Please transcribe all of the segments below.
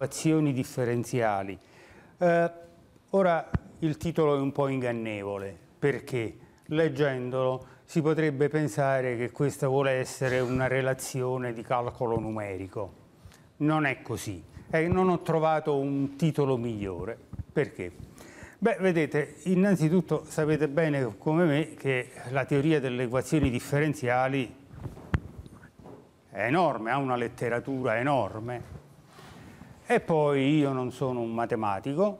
Azioni differenziali. Eh, ora il titolo è un po' ingannevole perché leggendolo si potrebbe pensare che questa vuole essere una relazione di calcolo numerico. Non è così e eh, non ho trovato un titolo migliore. Perché? Beh, vedete, innanzitutto sapete bene come me che la teoria delle equazioni differenziali è enorme, ha una letteratura enorme e poi io non sono un matematico.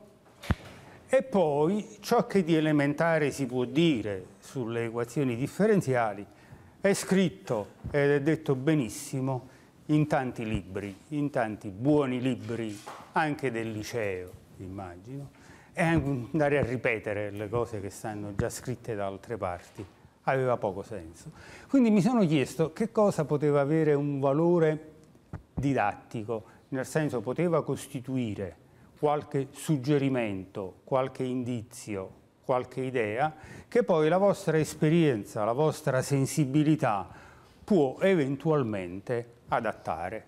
E poi ciò che di elementare si può dire sulle equazioni differenziali è scritto ed è detto benissimo in tanti libri, in tanti buoni libri, anche del liceo, immagino, e andare a ripetere le cose che stanno già scritte da altre parti aveva poco senso. Quindi mi sono chiesto che cosa poteva avere un valore didattico nel senso poteva costituire qualche suggerimento, qualche indizio, qualche idea, che poi la vostra esperienza, la vostra sensibilità può eventualmente adattare.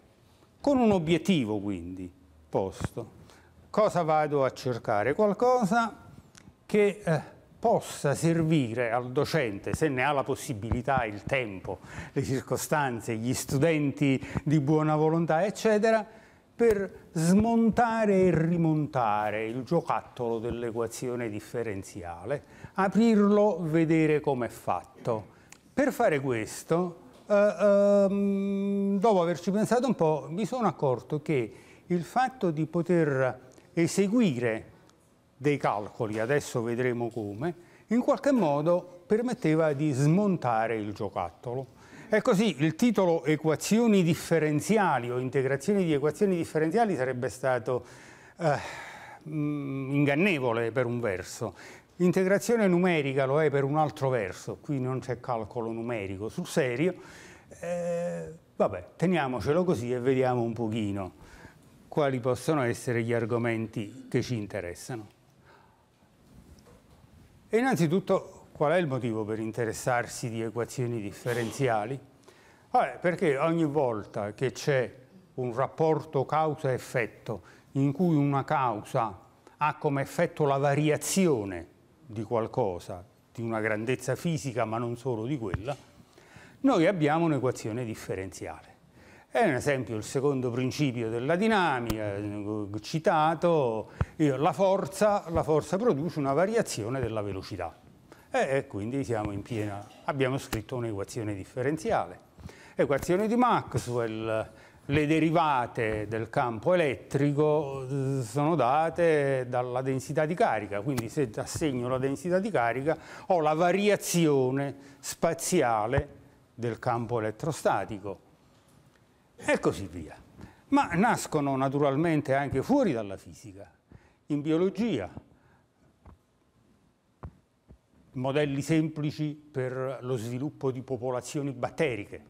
Con un obiettivo quindi posto. Cosa vado a cercare? Qualcosa che eh, possa servire al docente, se ne ha la possibilità, il tempo, le circostanze, gli studenti di buona volontà, eccetera, per smontare e rimontare il giocattolo dell'equazione differenziale, aprirlo, vedere com'è fatto. Per fare questo, eh, eh, dopo averci pensato un po', mi sono accorto che il fatto di poter eseguire dei calcoli, adesso vedremo come, in qualche modo permetteva di smontare il giocattolo. È così, il titolo Equazioni differenziali o integrazioni di equazioni differenziali sarebbe stato eh, mm, ingannevole per un verso. Integrazione numerica lo è per un altro verso, qui non c'è calcolo numerico sul serio. Eh, vabbè, teniamocelo così e vediamo un pochino quali possono essere gli argomenti che ci interessano. E innanzitutto Qual è il motivo per interessarsi di equazioni differenziali? Vabbè, perché ogni volta che c'è un rapporto causa-effetto in cui una causa ha come effetto la variazione di qualcosa, di una grandezza fisica ma non solo di quella, noi abbiamo un'equazione differenziale. È un esempio il secondo principio della dinamica, eh, citato, la forza, la forza produce una variazione della velocità e quindi siamo in piena, abbiamo scritto un'equazione differenziale. Equazione di Maxwell, le derivate del campo elettrico eh, sono date dalla densità di carica, quindi se assegno la densità di carica ho la variazione spaziale del campo elettrostatico e così via. Ma nascono naturalmente anche fuori dalla fisica, in biologia, modelli semplici per lo sviluppo di popolazioni batteriche.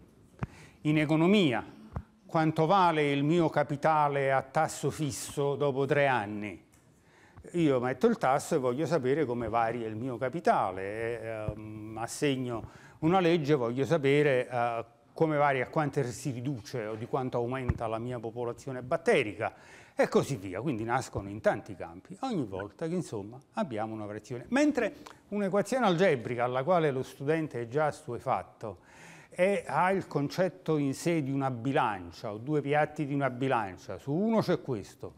In economia, quanto vale il mio capitale a tasso fisso dopo tre anni? Io metto il tasso e voglio sapere come varia il mio capitale, e, ehm, assegno una legge, e voglio sapere uh, come varia, quanto si riduce o di quanto aumenta la mia popolazione batterica e così via. Quindi nascono in tanti campi, ogni volta che insomma abbiamo una variazione. Mentre un'equazione algebrica alla quale lo studente è già stuefatto e ha il concetto in sé di una bilancia o due piatti di una bilancia, su uno c'è questo,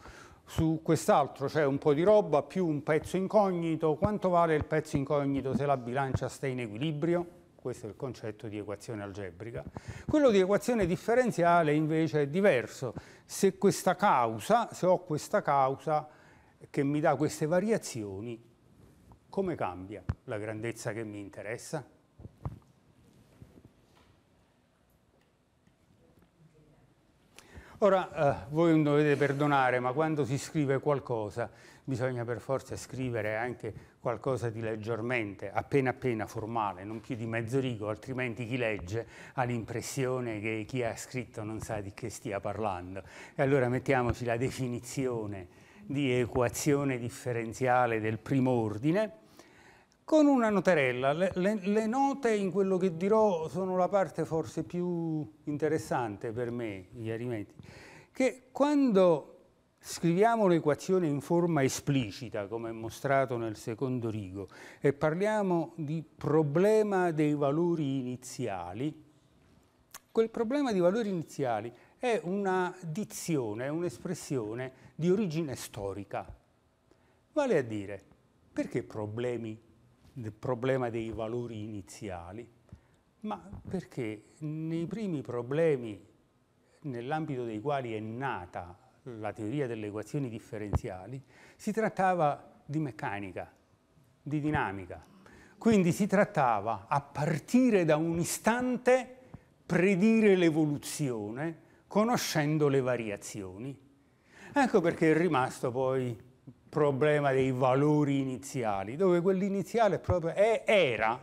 su quest'altro c'è un po' di roba più un pezzo incognito, quanto vale il pezzo incognito se la bilancia sta in equilibrio? questo è il concetto di equazione algebrica. Quello di equazione differenziale invece è diverso. Se questa causa, se ho questa causa che mi dà queste variazioni, come cambia la grandezza che mi interessa? Ora, eh, voi non dovete perdonare, ma quando si scrive qualcosa bisogna per forza scrivere anche qualcosa di leggermente, appena appena formale, non più di mezzo rigo, altrimenti chi legge ha l'impressione che chi ha scritto non sa di che stia parlando. E allora mettiamoci la definizione di equazione differenziale del primo ordine con una noterella. Le, le, le note in quello che dirò sono la parte forse più interessante per me, gli arimeti, che quando Scriviamo l'equazione in forma esplicita, come mostrato nel secondo rigo, e parliamo di problema dei valori iniziali. Quel problema di valori iniziali è una dizione, un'espressione di origine storica. Vale a dire, perché problemi, del problema dei valori iniziali? Ma perché nei primi problemi nell'ambito dei quali è nata la teoria delle equazioni differenziali, si trattava di meccanica, di dinamica. Quindi si trattava, a partire da un istante, predire l'evoluzione conoscendo le variazioni. Ecco perché è rimasto poi il problema dei valori iniziali, dove quell'iniziale proprio era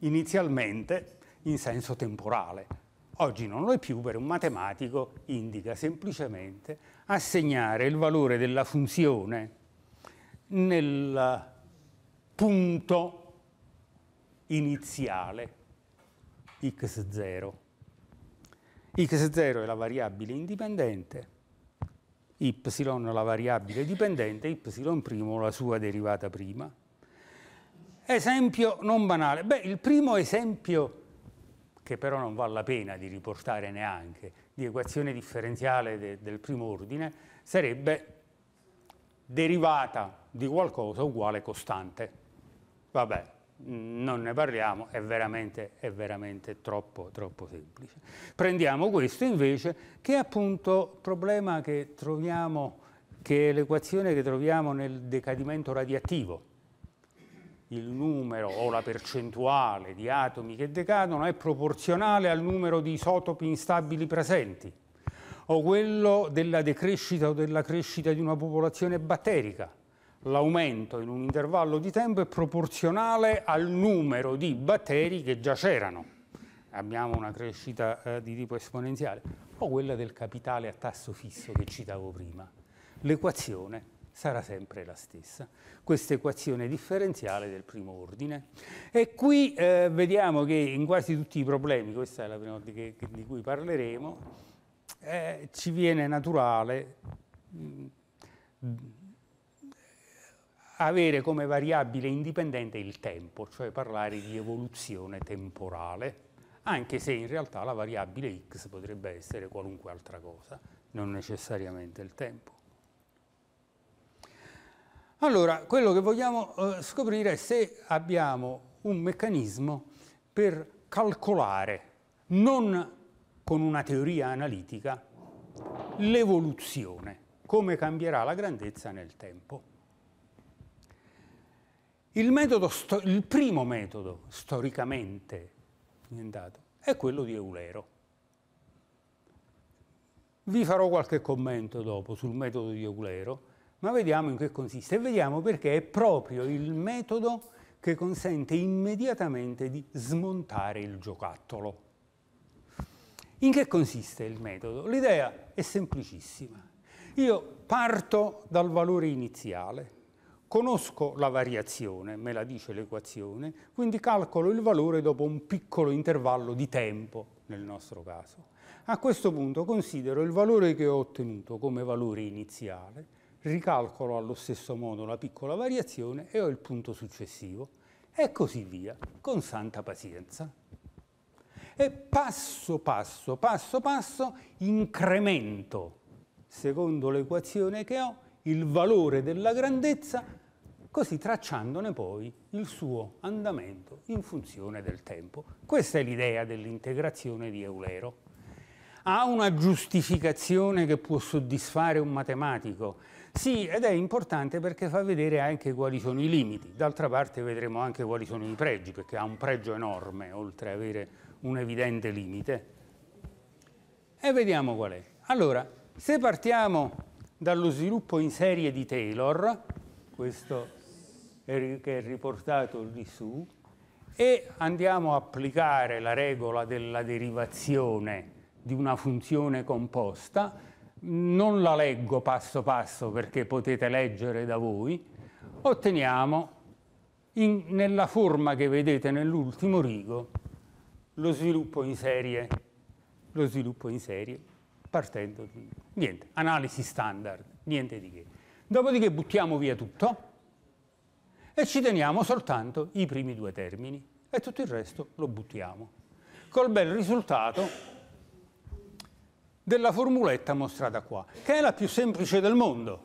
inizialmente in senso temporale, Oggi non lo è più per un matematico, indica semplicemente assegnare il valore della funzione nel punto iniziale x0. x0 è la variabile indipendente, y la variabile dipendente, y' la sua derivata prima. Esempio non banale. Beh, il primo esempio che però non vale la pena di riportare neanche, di equazione differenziale de, del primo ordine, sarebbe derivata di qualcosa uguale costante. Vabbè, mm, non ne parliamo, è veramente, è veramente troppo, troppo semplice. Prendiamo questo invece, che è appunto il problema che troviamo, che è l'equazione che troviamo nel decadimento radioattivo il numero o la percentuale di atomi che decadono è proporzionale al numero di isotopi instabili presenti o quello della decrescita o della crescita di una popolazione batterica. L'aumento in un intervallo di tempo è proporzionale al numero di batteri che già c'erano. Abbiamo una crescita eh, di tipo esponenziale. O quella del capitale a tasso fisso che citavo prima. L'equazione sarà sempre la stessa, questa equazione differenziale del primo ordine. E qui eh, vediamo che in quasi tutti i problemi, questa è la prima volta che, di cui parleremo, eh, ci viene naturale mh, avere come variabile indipendente il tempo, cioè parlare di evoluzione temporale, anche se in realtà la variabile x potrebbe essere qualunque altra cosa, non necessariamente il tempo. Allora, quello che vogliamo eh, scoprire è se abbiamo un meccanismo per calcolare, non con una teoria analitica, l'evoluzione, come cambierà la grandezza nel tempo. Il, metodo, il primo metodo storicamente inventato è quello di Eulero. Vi farò qualche commento dopo sul metodo di Eulero, ma vediamo in che consiste e vediamo perché è proprio il metodo che consente immediatamente di smontare il giocattolo. In che consiste il metodo? L'idea è semplicissima. Io parto dal valore iniziale, conosco la variazione, me la dice l'equazione, quindi calcolo il valore dopo un piccolo intervallo di tempo, nel nostro caso. A questo punto considero il valore che ho ottenuto come valore iniziale, ricalcolo allo stesso modo la piccola variazione e ho il punto successivo e così via, con santa pazienza. E passo passo, passo passo, incremento, secondo l'equazione che ho, il valore della grandezza, così tracciandone poi il suo andamento in funzione del tempo. Questa è l'idea dell'integrazione di Eulero. Ha una giustificazione che può soddisfare un matematico, sì, ed è importante perché fa vedere anche quali sono i limiti. D'altra parte vedremo anche quali sono i pregi, perché ha un pregio enorme, oltre ad avere un evidente limite. E vediamo qual è. Allora, se partiamo dallo sviluppo in serie di Taylor, questo che è riportato lì su, e andiamo a applicare la regola della derivazione di una funzione composta, non la leggo passo passo perché potete leggere da voi, otteniamo in, nella forma che vedete nell'ultimo rigo lo sviluppo in serie, lo sviluppo in serie partendo niente, analisi standard, niente di che. Dopodiché buttiamo via tutto e ci teniamo soltanto i primi due termini e tutto il resto lo buttiamo. Col bel risultato della formuletta mostrata qua, che è la più semplice del mondo.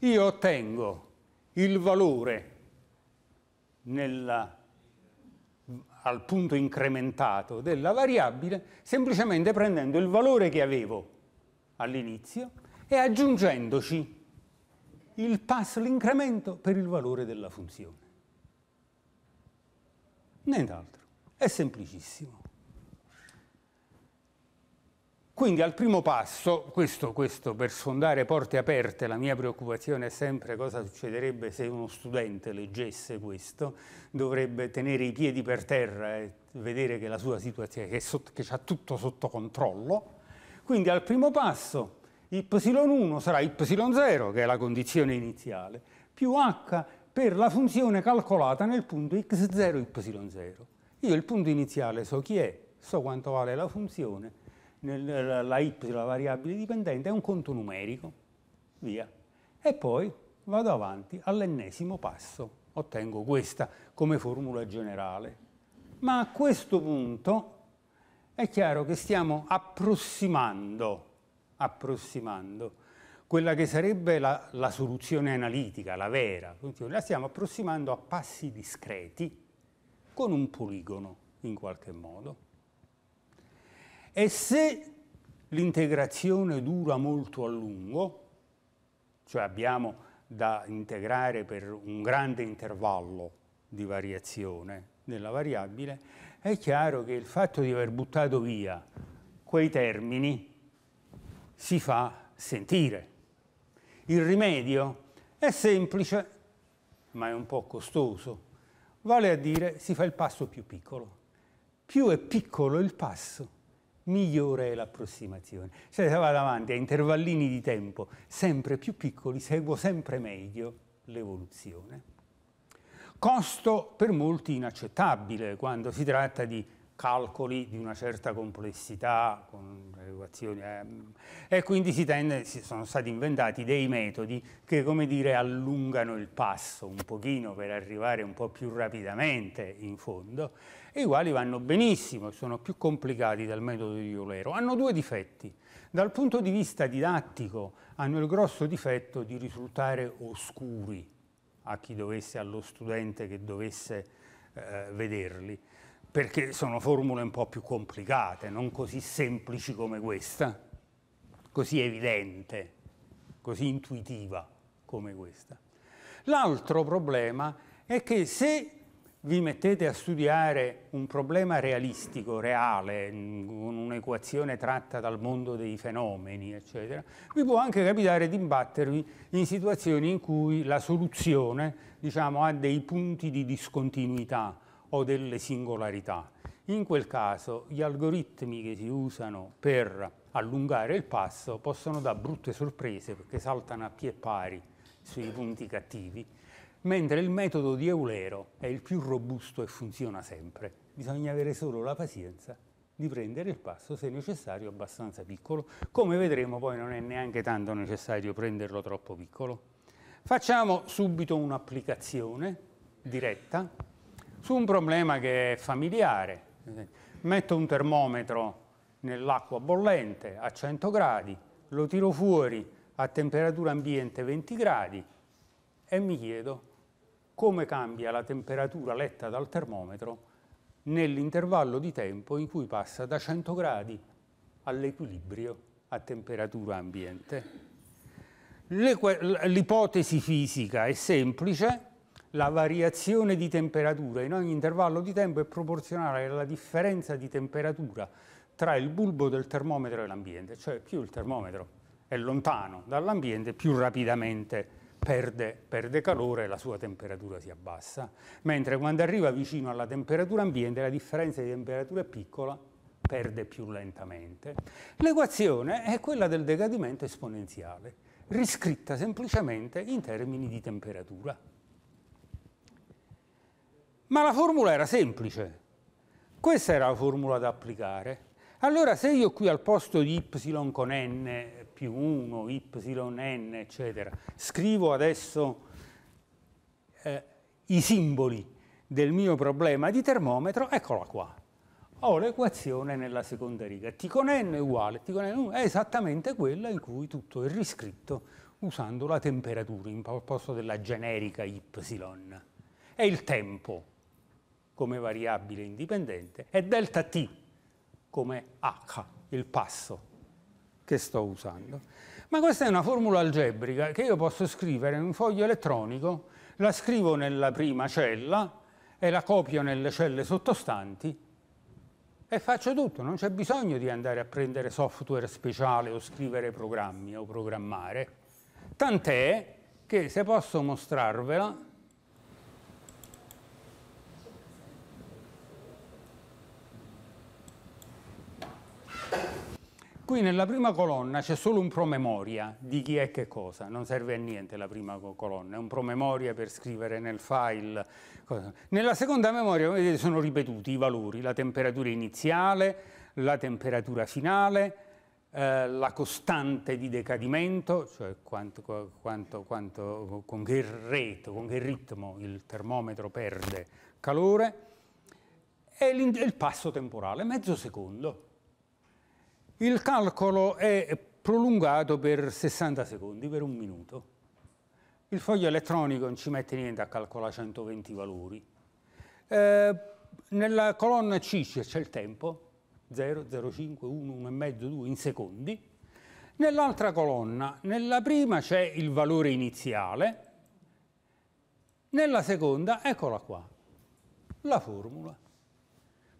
Io ottengo il valore nella, al punto incrementato della variabile semplicemente prendendo il valore che avevo all'inizio e aggiungendoci il pass, l'incremento per il valore della funzione. Nient'altro, è semplicissimo. Quindi al primo passo, questo, questo, per sfondare porte aperte, la mia preoccupazione è sempre cosa succederebbe se uno studente leggesse questo, dovrebbe tenere i piedi per terra e vedere che la sua situazione, che, che ha tutto sotto controllo. Quindi al primo passo y1 sarà y0, che è la condizione iniziale, più h per la funzione calcolata nel punto x0, y0. Io il punto iniziale so chi è, so quanto vale la funzione, la y, la variabile dipendente, è un conto numerico, via. E poi vado avanti all'ennesimo passo, ottengo questa come formula generale. Ma a questo punto è chiaro che stiamo approssimando, approssimando quella che sarebbe la, la soluzione analitica, la vera, la stiamo approssimando a passi discreti con un poligono in qualche modo. E se l'integrazione dura molto a lungo, cioè abbiamo da integrare per un grande intervallo di variazione della variabile, è chiaro che il fatto di aver buttato via quei termini si fa sentire. Il rimedio è semplice, ma è un po' costoso, vale a dire si fa il passo più piccolo. Più è piccolo il passo, migliore è l'approssimazione. Se va davanti a intervallini di tempo sempre più piccoli, seguo sempre meglio l'evoluzione. Costo per molti inaccettabile quando si tratta di calcoli di una certa complessità, con equazioni, eh, e quindi si tende, si sono stati inventati dei metodi che, come dire, allungano il passo un pochino per arrivare un po' più rapidamente in fondo, i quali vanno benissimo, sono più complicati del metodo di Eulero. Hanno due difetti. Dal punto di vista didattico hanno il grosso difetto di risultare oscuri a chi dovesse, allo studente che dovesse eh, vederli perché sono formule un po' più complicate, non così semplici come questa, così evidente, così intuitiva come questa. L'altro problema è che se vi mettete a studiare un problema realistico, reale, con un'equazione tratta dal mondo dei fenomeni, eccetera, vi può anche capitare di imbattervi in situazioni in cui la soluzione diciamo, ha dei punti di discontinuità, o delle singolarità. In quel caso gli algoritmi che si usano per allungare il passo possono dare brutte sorprese perché saltano a pie pari sui punti cattivi, mentre il metodo di Eulero è il più robusto e funziona sempre. Bisogna avere solo la pazienza di prendere il passo, se necessario, abbastanza piccolo. Come vedremo poi non è neanche tanto necessario prenderlo troppo piccolo. Facciamo subito un'applicazione diretta su un problema che è familiare. Metto un termometro nell'acqua bollente a 100 gradi, lo tiro fuori a temperatura ambiente 20 gradi e mi chiedo come cambia la temperatura letta dal termometro nell'intervallo di tempo in cui passa da 100 gradi all'equilibrio a temperatura ambiente. L'ipotesi fisica è semplice, la variazione di temperatura in ogni intervallo di tempo è proporzionale alla differenza di temperatura tra il bulbo del termometro e l'ambiente, cioè più il termometro è lontano dall'ambiente, più rapidamente perde, perde calore e la sua temperatura si abbassa, mentre quando arriva vicino alla temperatura ambiente la differenza di temperatura è piccola, perde più lentamente. L'equazione è quella del decadimento esponenziale, riscritta semplicemente in termini di temperatura. Ma la formula era semplice. Questa era la formula da applicare. Allora se io qui al posto di y con n più 1, y n, eccetera, scrivo adesso eh, i simboli del mio problema di termometro, eccola qua. Ho l'equazione nella seconda riga. T con n è uguale, T con n è esattamente quella in cui tutto è riscritto usando la temperatura in posto della generica y. È il tempo come variabile indipendente e delta t come h, il passo che sto usando. Ma questa è una formula algebrica che io posso scrivere in un foglio elettronico, la scrivo nella prima cella e la copio nelle celle sottostanti e faccio tutto, non c'è bisogno di andare a prendere software speciale o scrivere programmi o programmare. Tant'è che se posso mostrarvela, Qui nella prima colonna c'è solo un promemoria di chi è che cosa, non serve a niente la prima colonna, è un promemoria per scrivere nel file. Nella seconda memoria vedete, sono ripetuti i valori, la temperatura iniziale, la temperatura finale, eh, la costante di decadimento, cioè quanto, quanto, quanto, con, che reto, con che ritmo il termometro perde calore, e il passo temporale, mezzo secondo. Il calcolo è prolungato per 60 secondi, per un minuto. Il foglio elettronico non ci mette niente a calcolare 120 valori. Eh, nella colonna C c'è il tempo, 0, 0, 5, 1, 1,5, 2 in secondi. Nell'altra colonna, nella prima c'è il valore iniziale, nella seconda, eccola qua, la formula.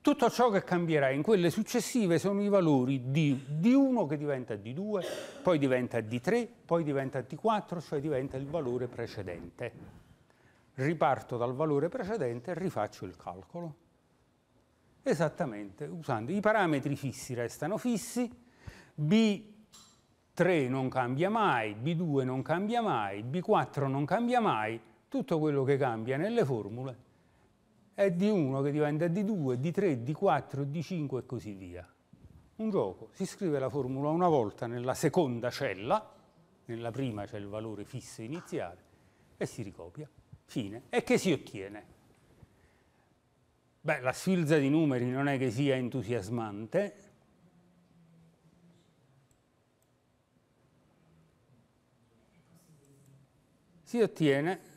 Tutto ciò che cambierà in quelle successive sono i valori di D1 che diventa D2, poi diventa D3, poi diventa D4, cioè diventa il valore precedente. Riparto dal valore precedente e rifaccio il calcolo. Esattamente, usando i parametri fissi restano fissi, B3 non cambia mai, B2 non cambia mai, B4 non cambia mai, tutto quello che cambia nelle formule è di 1 che diventa di 2, di 3, di 4, di 5 e così via. Un gioco, si scrive la formula una volta nella seconda cella, nella prima c'è il valore fisso iniziale, e si ricopia. Fine. E che si ottiene? Beh, la sfilza di numeri non è che sia entusiasmante, si ottiene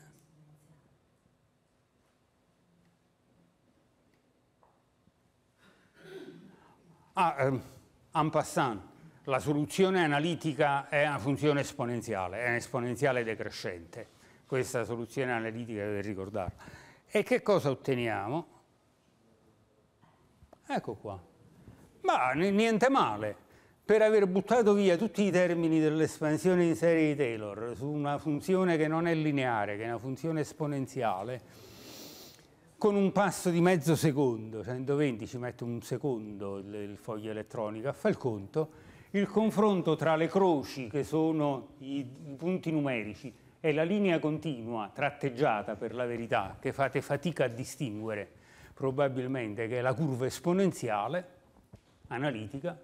Ah, ehm, en passant, la soluzione analitica è una funzione esponenziale, è un'esponenziale decrescente. Questa soluzione analitica deve ricordarla. E che cosa otteniamo? Ecco qua. Ma niente male. Per aver buttato via tutti i termini dell'espansione in serie di Taylor su una funzione che non è lineare, che è una funzione esponenziale, con un passo di mezzo secondo, 120 cioè ci mette un secondo il, il foglio elettronico, fa il conto, il confronto tra le croci che sono i punti numerici e la linea continua, tratteggiata per la verità, che fate fatica a distinguere, probabilmente che è la curva esponenziale, analitica,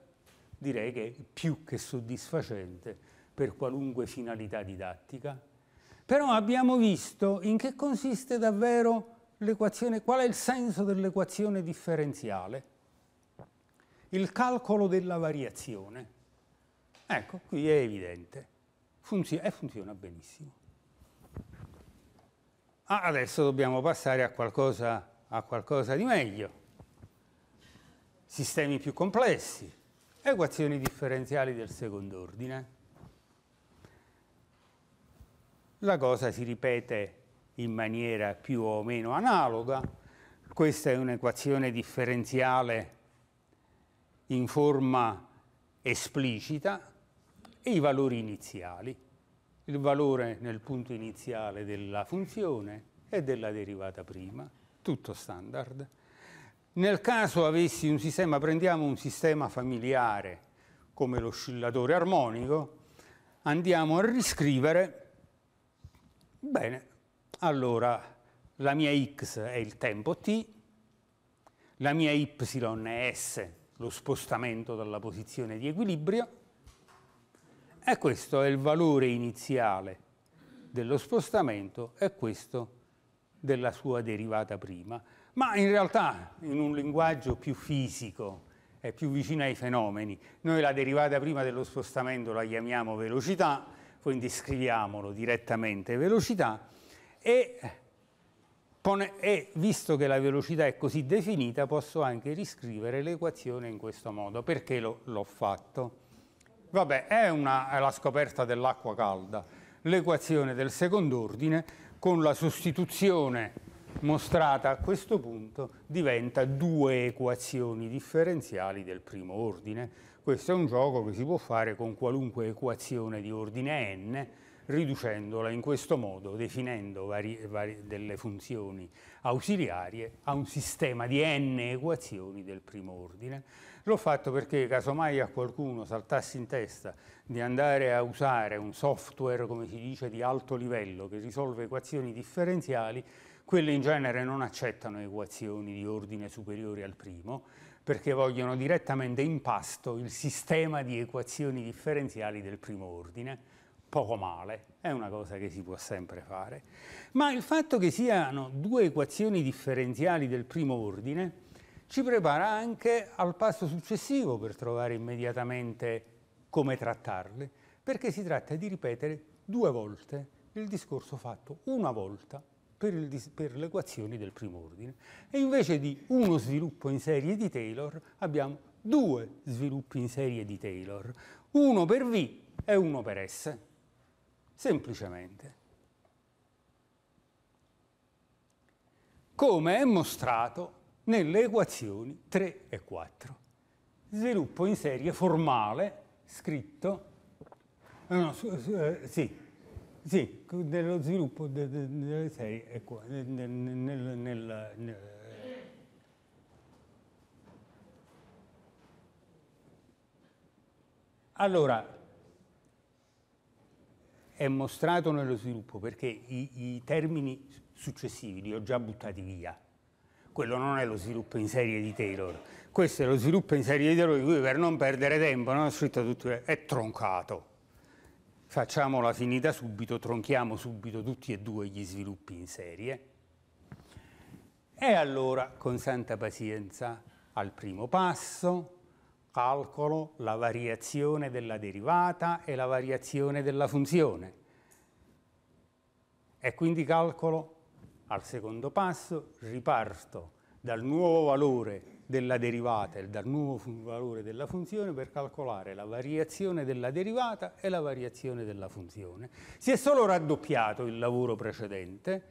direi che è più che soddisfacente per qualunque finalità didattica. Però abbiamo visto in che consiste davvero qual è il senso dell'equazione differenziale? Il calcolo della variazione. Ecco, qui è evidente, Funzio e funziona benissimo. Ah, adesso dobbiamo passare a qualcosa, a qualcosa di meglio. Sistemi più complessi, equazioni differenziali del secondo ordine. La cosa si ripete in maniera più o meno analoga. Questa è un'equazione differenziale in forma esplicita e i valori iniziali, il valore nel punto iniziale della funzione e della derivata prima, tutto standard. Nel caso avessi un sistema, prendiamo un sistema familiare come l'oscillatore armonico, andiamo a riscrivere, bene, allora, la mia x è il tempo t, la mia y è s, lo spostamento dalla posizione di equilibrio, e questo è il valore iniziale dello spostamento e questo della sua derivata prima. Ma in realtà, in un linguaggio più fisico, è più vicino ai fenomeni, noi la derivata prima dello spostamento la chiamiamo velocità, quindi scriviamolo direttamente velocità, e, e visto che la velocità è così definita posso anche riscrivere l'equazione in questo modo. Perché l'ho fatto? Vabbè, è, una, è la scoperta dell'acqua calda, l'equazione del secondo ordine con la sostituzione mostrata a questo punto diventa due equazioni differenziali del primo ordine. Questo è un gioco che si può fare con qualunque equazione di ordine n, riducendola in questo modo, definendo vari, vari, delle funzioni ausiliarie a un sistema di n equazioni del primo ordine. L'ho fatto perché casomai a qualcuno saltasse in testa di andare a usare un software, come si dice, di alto livello che risolve equazioni differenziali, quelle in genere non accettano equazioni di ordine superiore al primo, perché vogliono direttamente in pasto il sistema di equazioni differenziali del primo ordine poco male, è una cosa che si può sempre fare, ma il fatto che siano due equazioni differenziali del primo ordine ci prepara anche al passo successivo per trovare immediatamente come trattarle, perché si tratta di ripetere due volte il discorso fatto una volta per, il, per le equazioni del primo ordine. E invece di uno sviluppo in serie di Taylor abbiamo due sviluppi in serie di Taylor, uno per V e uno per S semplicemente. Come è mostrato nelle equazioni 3 e 4. Sviluppo in serie formale, scritto, eh, no, eh, sì, sì, nello sviluppo de, de, delle serie e nel, nel, nel, nel eh. Allora, è mostrato nello sviluppo perché i, i termini successivi li ho già buttati via. Quello non è lo sviluppo in serie di Taylor, questo è lo sviluppo in serie di Taylor di cui per non perdere tempo no? tutto, è troncato. Facciamola finita subito, tronchiamo subito tutti e due gli sviluppi in serie. E allora, con santa pazienza, al primo passo, calcolo la variazione della derivata e la variazione della funzione. E quindi calcolo al secondo passo, riparto dal nuovo valore della derivata e dal nuovo valore della funzione per calcolare la variazione della derivata e la variazione della funzione. Si è solo raddoppiato il lavoro precedente,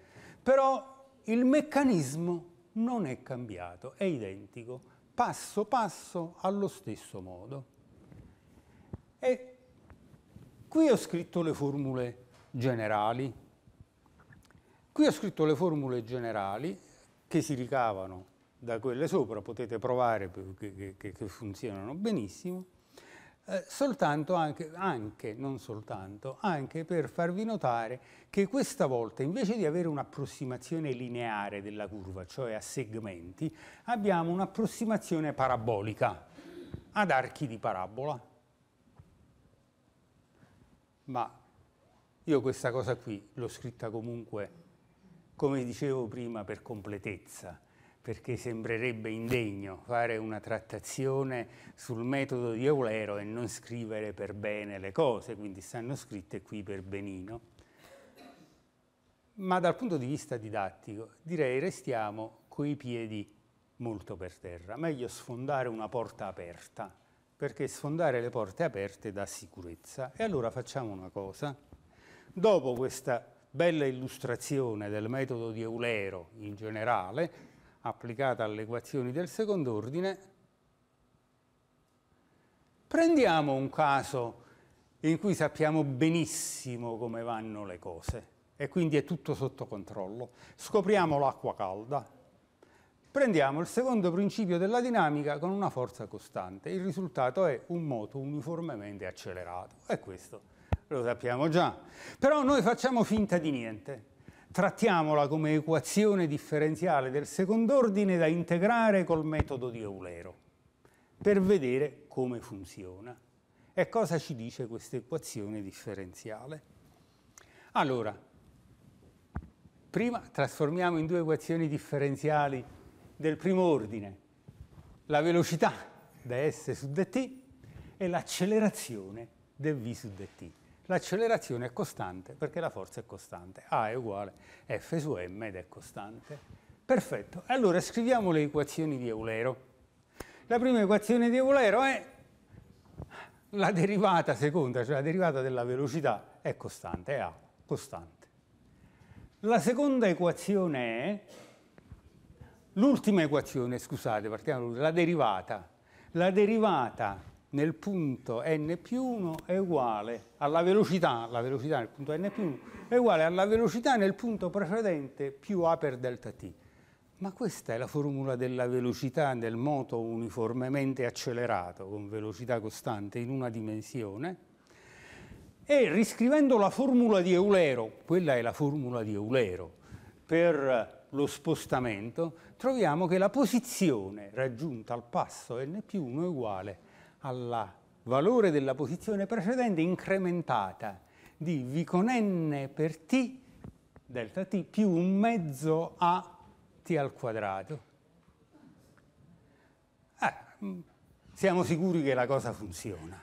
però il meccanismo non è cambiato, è identico passo passo allo stesso modo. E qui ho scritto le formule generali. Qui ho scritto le formule generali che si ricavano da quelle sopra, potete provare che, che, che funzionano benissimo. Eh, soltanto anche, anche, non soltanto, anche per farvi notare che questa volta invece di avere un'approssimazione lineare della curva, cioè a segmenti, abbiamo un'approssimazione parabolica ad archi di parabola. Ma io questa cosa qui l'ho scritta comunque, come dicevo prima, per completezza perché sembrerebbe indegno fare una trattazione sul metodo di Eulero e non scrivere per bene le cose, quindi stanno scritte qui per benino. Ma dal punto di vista didattico direi restiamo coi piedi molto per terra, meglio sfondare una porta aperta, perché sfondare le porte aperte dà sicurezza. E allora facciamo una cosa, dopo questa bella illustrazione del metodo di Eulero in generale, applicata alle equazioni del secondo ordine, prendiamo un caso in cui sappiamo benissimo come vanno le cose e quindi è tutto sotto controllo. Scopriamo l'acqua calda, prendiamo il secondo principio della dinamica con una forza costante. Il risultato è un moto uniformemente accelerato e questo lo sappiamo già. Però noi facciamo finta di niente trattiamola come equazione differenziale del secondo ordine da integrare col metodo di Eulero per vedere come funziona. E cosa ci dice questa equazione differenziale? Allora, prima trasformiamo in due equazioni differenziali del primo ordine la velocità da s su dt e l'accelerazione del v su dt l'accelerazione è costante perché la forza è costante. A è uguale a F su M ed è costante. Perfetto. Allora scriviamo le equazioni di Eulero. La prima equazione di Eulero è la derivata seconda, cioè la derivata della velocità è costante, è A, costante. La seconda equazione è l'ultima equazione, scusate, partiamo la derivata. La derivata nel punto n più 1 è uguale alla velocità, la velocità nel punto n più 1 è uguale alla velocità nel punto precedente più a per delta t. Ma questa è la formula della velocità del moto uniformemente accelerato con velocità costante in una dimensione e riscrivendo la formula di Eulero, quella è la formula di Eulero, per lo spostamento, troviamo che la posizione raggiunta al passo n più 1 è uguale al valore della posizione precedente incrementata di V con n per t delta t più un mezzo a t al quadrato. Eh, siamo sicuri che la cosa funziona.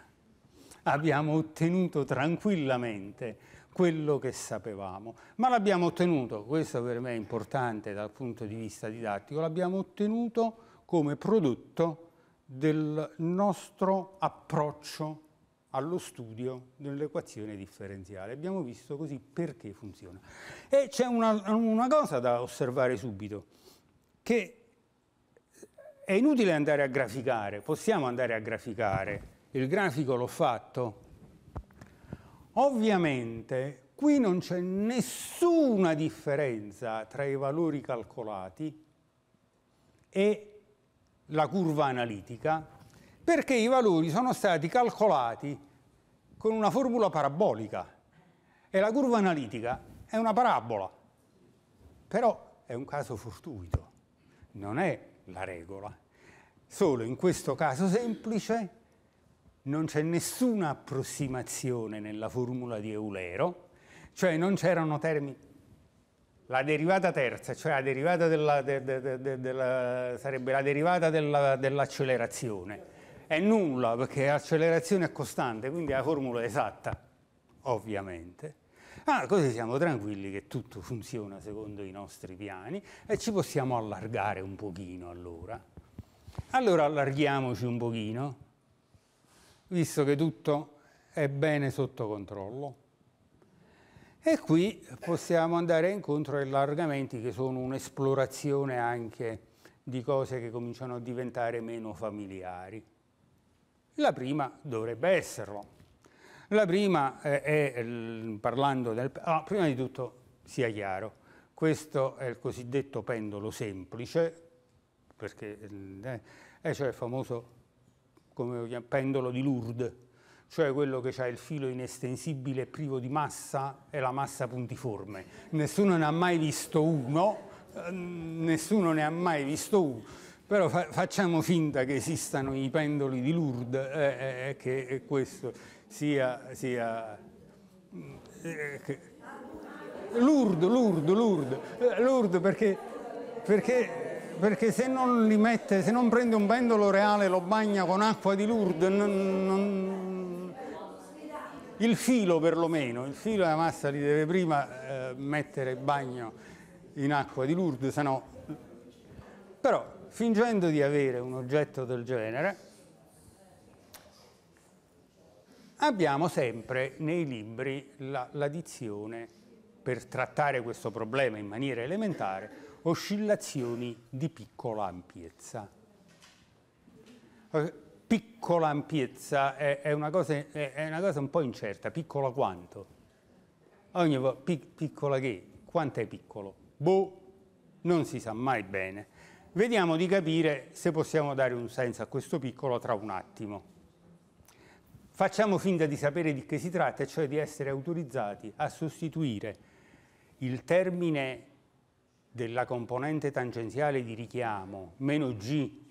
Abbiamo ottenuto tranquillamente quello che sapevamo, ma l'abbiamo ottenuto, questo per me è importante dal punto di vista didattico, l'abbiamo ottenuto come prodotto del nostro approccio allo studio dell'equazione differenziale. Abbiamo visto così perché funziona. E c'è una, una cosa da osservare subito, che è inutile andare a graficare, possiamo andare a graficare, il grafico l'ho fatto. Ovviamente qui non c'è nessuna differenza tra i valori calcolati e la curva analitica, perché i valori sono stati calcolati con una formula parabolica e la curva analitica è una parabola, però è un caso fortuito, non è la regola. Solo in questo caso semplice non c'è nessuna approssimazione nella formula di Eulero, cioè non c'erano termini la derivata terza, cioè la derivata della, de, de, della, sarebbe la derivata dell'accelerazione. Dell è nulla perché l'accelerazione è costante, quindi la formula è esatta, ovviamente. Ah, così siamo tranquilli che tutto funziona secondo i nostri piani e ci possiamo allargare un pochino allora. Allora allarghiamoci un pochino, visto che tutto è bene sotto controllo. E qui possiamo andare incontro a allargamenti che sono un'esplorazione anche di cose che cominciano a diventare meno familiari. La prima dovrebbe esserlo. La prima eh, è, è parlando del... Ah, prima di tutto sia chiaro, questo è il cosiddetto pendolo semplice, perché eh, eh cioè il famoso chiamo, pendolo di Lourdes, cioè quello che ha il filo inestensibile e privo di massa è la massa puntiforme. Nessuno ne ha mai visto uno, ehm, nessuno ne ha mai visto uno, però fa facciamo finta che esistano i pendoli di Lourdes e eh, eh, eh che questo sia... sia mm, eh, che... Lourdes, Lourdes, Lourdes, eh, Lourdes perché, perché perché se non, mette, se non prende un pendolo reale e lo bagna con acqua di Lourdes, non, non il filo perlomeno, il filo e la massa li deve prima eh, mettere bagno in acqua di Lourdes, se no... Però fingendo di avere un oggetto del genere, abbiamo sempre nei libri la, la dizione per trattare questo problema in maniera elementare, oscillazioni di piccola ampiezza piccola ampiezza è, è, una cosa, è, una cosa, un po' incerta, piccola quanto? Ogni volta, pic, piccola che? Quanto è piccolo? Boh, non si sa mai bene. Vediamo di capire se possiamo dare un senso a questo piccolo tra un attimo. Facciamo finta di sapere di che si tratta, cioè di essere autorizzati a sostituire il termine della componente tangenziale di richiamo, meno g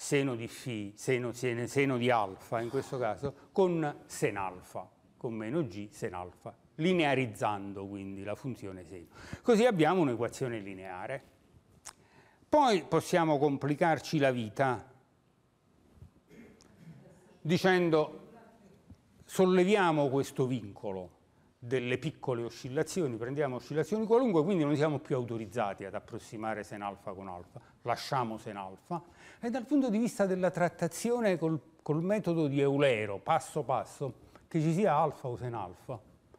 seno di φ, seno, seno, seno di alfa in questo caso, con sen alfa, con meno g sen alfa, linearizzando quindi la funzione seno. Così abbiamo un'equazione lineare. Poi possiamo complicarci la vita dicendo solleviamo questo vincolo delle piccole oscillazioni, prendiamo oscillazioni qualunque, quindi non siamo più autorizzati ad approssimare sen alfa con alfa, lasciamo sen alfa, e dal punto di vista della trattazione col, col metodo di Eulero, passo passo, che ci sia alfa o sen alfa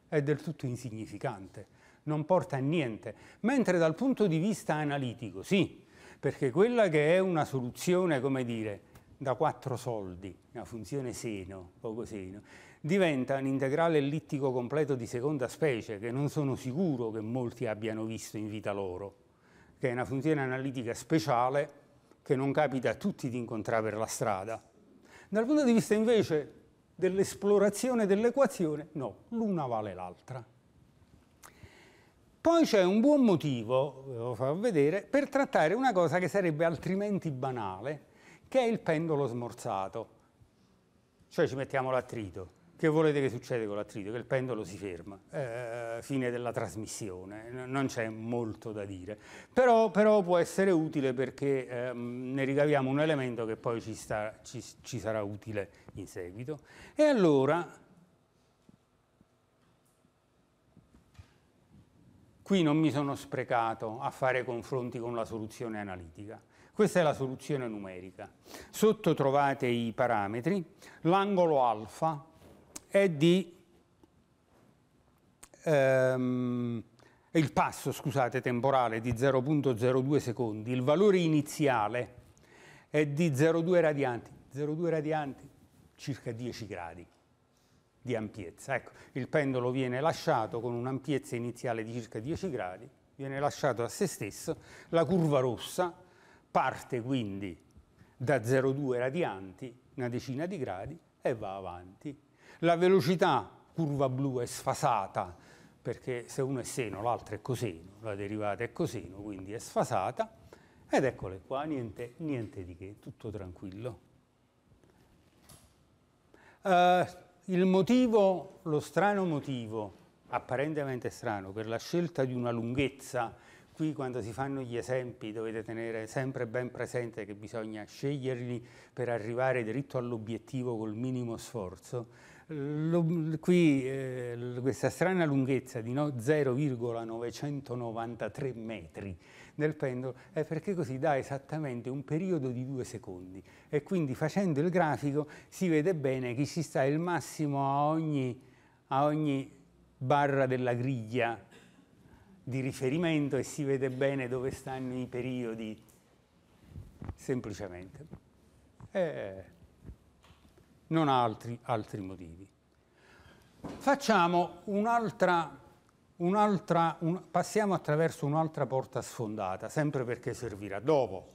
è del tutto insignificante, non porta a niente. Mentre dal punto di vista analitico, sì, perché quella che è una soluzione, come dire, da quattro soldi, una funzione seno, poco seno, diventa un integrale ellittico completo di seconda specie, che non sono sicuro che molti abbiano visto in vita loro, che è una funzione analitica speciale che non capita a tutti di incontrare per la strada. Dal punto di vista invece dell'esplorazione dell'equazione, no, l'una vale l'altra. Poi c'è un buon motivo, ve lo farò vedere, per trattare una cosa che sarebbe altrimenti banale, che è il pendolo smorzato. Cioè ci mettiamo l'attrito. Che volete che succede con l'attrito? Che il pendolo si ferma, eh, fine della trasmissione, N non c'è molto da dire. Però, però può essere utile perché ehm, ne ricaviamo un elemento che poi ci, sta, ci, ci sarà utile in seguito. E allora, qui non mi sono sprecato a fare confronti con la soluzione analitica. Questa è la soluzione numerica. Sotto trovate i parametri, l'angolo alfa è di... Ehm, il passo, scusate, temporale di 0.02 secondi, il valore iniziale è di 0,2 radianti, 0,2 radianti, circa 10 gradi di ampiezza. Ecco, il pendolo viene lasciato con un'ampiezza iniziale di circa 10 gradi, viene lasciato a se stesso, la curva rossa parte quindi da 0,2 radianti, una decina di gradi, e va avanti la velocità curva blu è sfasata, perché se uno è seno l'altro è coseno, la derivata è coseno, quindi è sfasata. Ed eccole qua, niente, niente di che, tutto tranquillo. Uh, il motivo, lo strano motivo, apparentemente strano, per la scelta di una lunghezza, qui quando si fanno gli esempi dovete tenere sempre ben presente che bisogna sceglierli per arrivare dritto all'obiettivo col minimo sforzo, lo, qui eh, questa strana lunghezza di no, 0,993 metri del pendolo è perché così dà esattamente un periodo di due secondi e quindi facendo il grafico si vede bene che ci sta il massimo a ogni, a ogni barra della griglia di riferimento e si vede bene dove stanno i periodi semplicemente. Eh, non ha altri, altri motivi. Facciamo un'altra, un'altra, un, passiamo attraverso un'altra porta sfondata, sempre perché servirà dopo.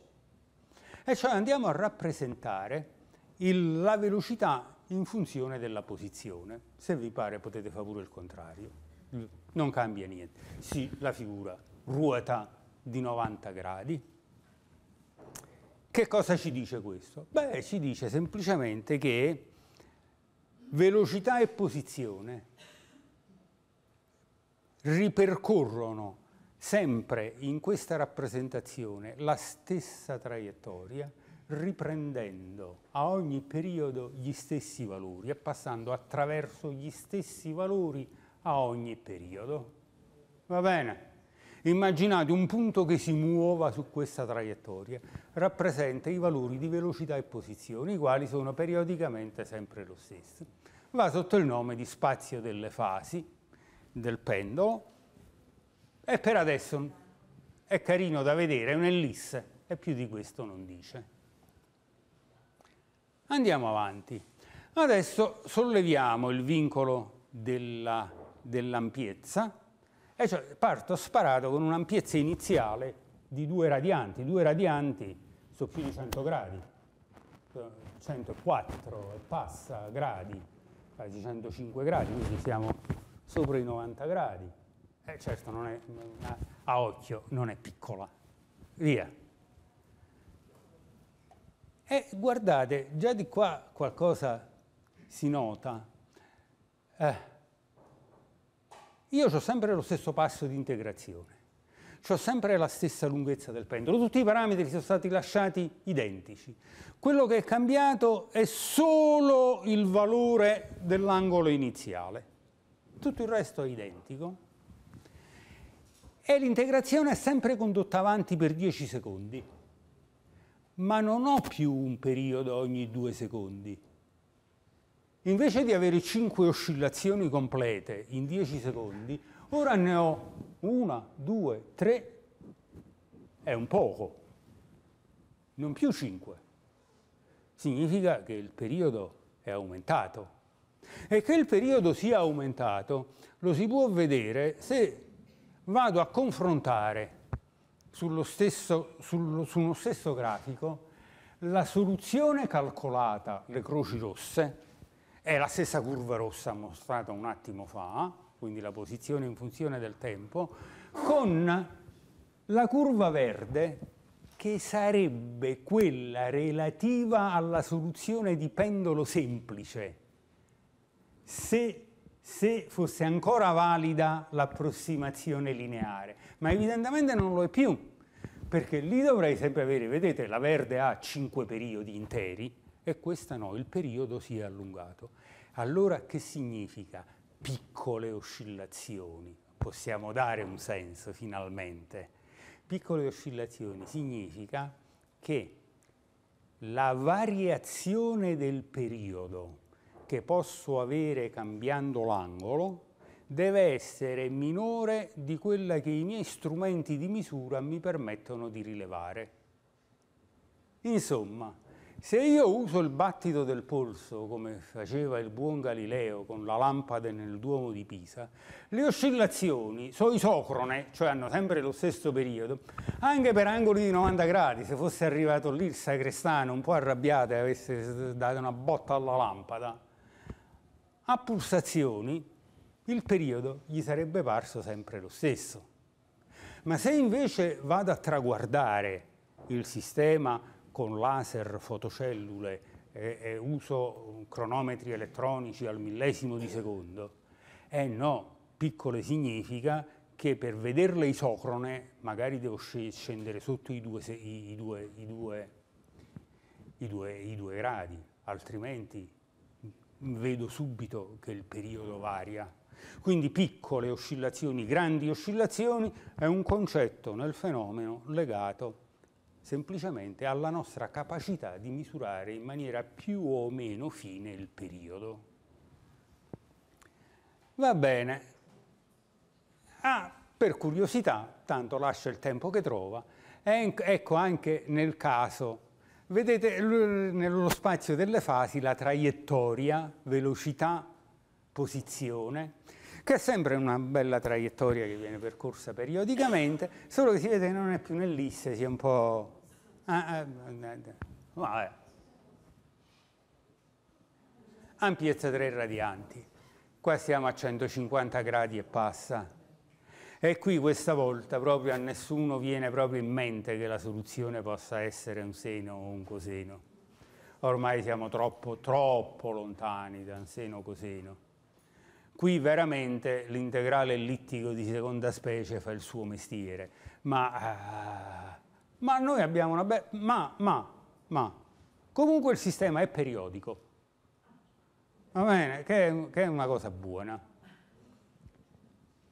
E cioè andiamo a rappresentare il, la velocità in funzione della posizione. Se vi pare potete fare pure il contrario, non cambia niente. Sì, la figura ruota di 90 gradi, che cosa ci dice questo? Beh, ci dice semplicemente che velocità e posizione ripercorrono sempre in questa rappresentazione la stessa traiettoria, riprendendo a ogni periodo gli stessi valori e passando attraverso gli stessi valori a ogni periodo. Va bene? Immaginate un punto che si muova su questa traiettoria rappresenta i valori di velocità e posizione, i quali sono periodicamente sempre lo stesso. Va sotto il nome di spazio delle fasi del pendolo e per adesso è carino da vedere, è un'ellisse e più di questo non dice. Andiamo avanti. Adesso solleviamo il vincolo dell'ampiezza, dell e cioè parto sparato con un'ampiezza iniziale di due radianti, due radianti su più di 100 gradi, 104 e passa gradi, quasi 105 gradi, quindi siamo sopra i 90 gradi. E eh, certo non è, a occhio non è piccola. Via. E guardate, già di qua qualcosa si nota. Eh, io ho sempre lo stesso passo di integrazione ho sempre la stessa lunghezza del pendolo, tutti i parametri sono stati lasciati identici. Quello che è cambiato è solo il valore dell'angolo iniziale, tutto il resto è identico. E l'integrazione è sempre condotta avanti per 10 secondi, ma non ho più un periodo ogni 2 secondi. Invece di avere 5 oscillazioni complete in 10 secondi, Ora ne ho una, due, tre, è un poco, non più cinque. Significa che il periodo è aumentato. E che il periodo sia aumentato lo si può vedere se vado a confrontare sullo stesso, sullo, su uno stesso grafico la soluzione calcolata, le croci rosse, è la stessa curva rossa mostrata un attimo fa, quindi la posizione in funzione del tempo, con la curva verde che sarebbe quella relativa alla soluzione di pendolo semplice, se, se fosse ancora valida l'approssimazione lineare, ma evidentemente non lo è più, perché lì dovrei sempre avere, vedete, la verde ha 5 periodi interi e questa no, il periodo si è allungato. Allora che significa? Piccolo piccole oscillazioni. Possiamo dare un senso finalmente. Piccole oscillazioni significa che la variazione del periodo che posso avere cambiando l'angolo deve essere minore di quella che i miei strumenti di misura mi permettono di rilevare. Insomma, se io uso il battito del polso, come faceva il buon Galileo con la lampada nel Duomo di Pisa, le oscillazioni sono isocrone, cioè hanno sempre lo stesso periodo, anche per angoli di 90 gradi. Se fosse arrivato lì il sacrestano un po' arrabbiato e avesse dato una botta alla lampada, a pulsazioni il periodo gli sarebbe parso sempre lo stesso. Ma se invece vado a traguardare il sistema con laser, fotocellule e, e uso cronometri elettronici al millesimo di secondo. Eh no, piccole significa che per vederle isocrone magari devo scendere sotto i due, i due, i due, i due, i due gradi, altrimenti vedo subito che il periodo varia. Quindi piccole oscillazioni, grandi oscillazioni è un concetto nel fenomeno legato a semplicemente alla nostra capacità di misurare in maniera più o meno fine il periodo. Va bene. Ah, per curiosità, tanto lascia il tempo che trova, ecco anche nel caso, vedete nello spazio delle fasi la traiettoria, velocità, posizione, che è sempre una bella traiettoria che viene percorsa periodicamente, solo che si vede che non è più un'ellisse, si è un po' Ah, ah, Ampiezza 3 radianti. Qua siamo a 150 gradi e passa. E qui questa volta proprio a nessuno viene proprio in mente che la soluzione possa essere un seno o un coseno. Ormai siamo troppo, troppo lontani da un seno o coseno. Qui veramente l'integrale ellittico di seconda specie fa il suo mestiere, ma... Ah, ma noi abbiamo una bella... ma, ma, ma. Comunque il sistema è periodico, va bene, che è, che è una cosa buona.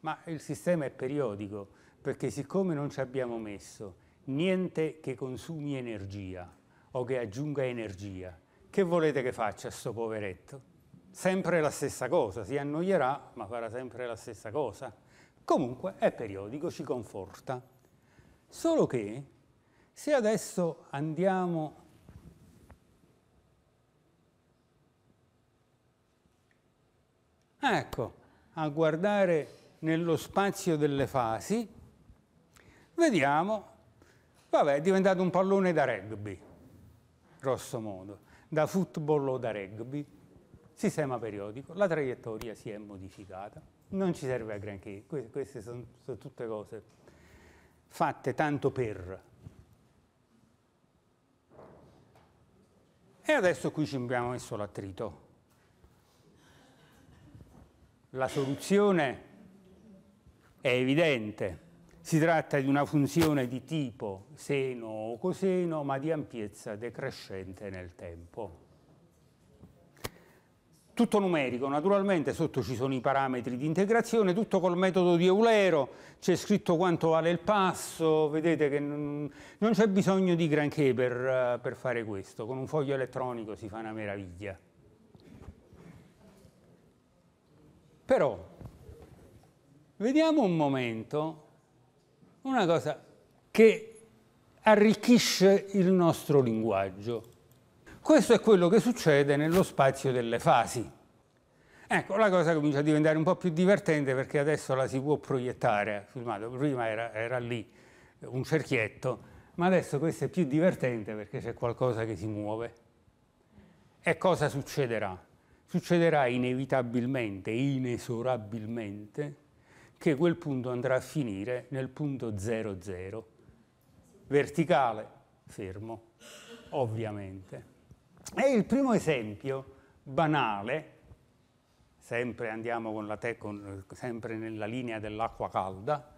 Ma il sistema è periodico, perché siccome non ci abbiamo messo niente che consumi energia o che aggiunga energia, che volete che faccia sto poveretto? Sempre la stessa cosa, si annoierà, ma farà sempre la stessa cosa. Comunque è periodico, ci conforta. Solo che se adesso andiamo ecco, a guardare nello spazio delle fasi, vediamo, vabbè, è diventato un pallone da rugby, grosso modo, da football o da rugby, sistema periodico, la traiettoria si è modificata, non ci serve a granché, queste sono, sono tutte cose fatte tanto per, E adesso qui ci abbiamo messo l'attrito. La soluzione è evidente. Si tratta di una funzione di tipo seno o coseno, ma di ampiezza decrescente nel tempo tutto numerico, naturalmente sotto ci sono i parametri di integrazione, tutto col metodo di Eulero, c'è scritto quanto vale il passo, vedete che non, c'è bisogno di granché per, per fare questo, con un foglio elettronico si fa una meraviglia. Però, vediamo un momento una cosa che arricchisce il nostro linguaggio. Questo è quello che succede nello spazio delle fasi. Ecco, la cosa comincia a diventare un po' più divertente perché adesso la si può proiettare sul filmato. Prima era, era lì eh, un cerchietto, ma adesso questo è più divertente perché c'è qualcosa che si muove. E cosa succederà? Succederà inevitabilmente, inesorabilmente, che quel punto andrà a finire nel punto 00, verticale, fermo, ovviamente. È il primo esempio banale, sempre andiamo con la te, con, sempre nella linea dell'acqua calda,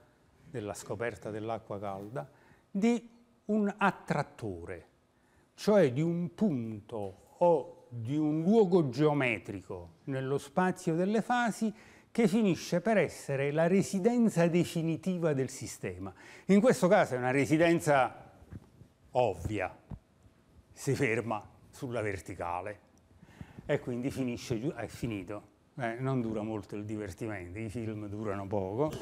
della scoperta dell'acqua calda, di un attrattore, cioè di un punto o di un luogo geometrico nello spazio delle fasi che finisce per essere la residenza definitiva del sistema. In questo caso è una residenza ovvia, si ferma sulla verticale e quindi finisce, giù, è finito. Beh, non dura molto il divertimento, i film durano poco.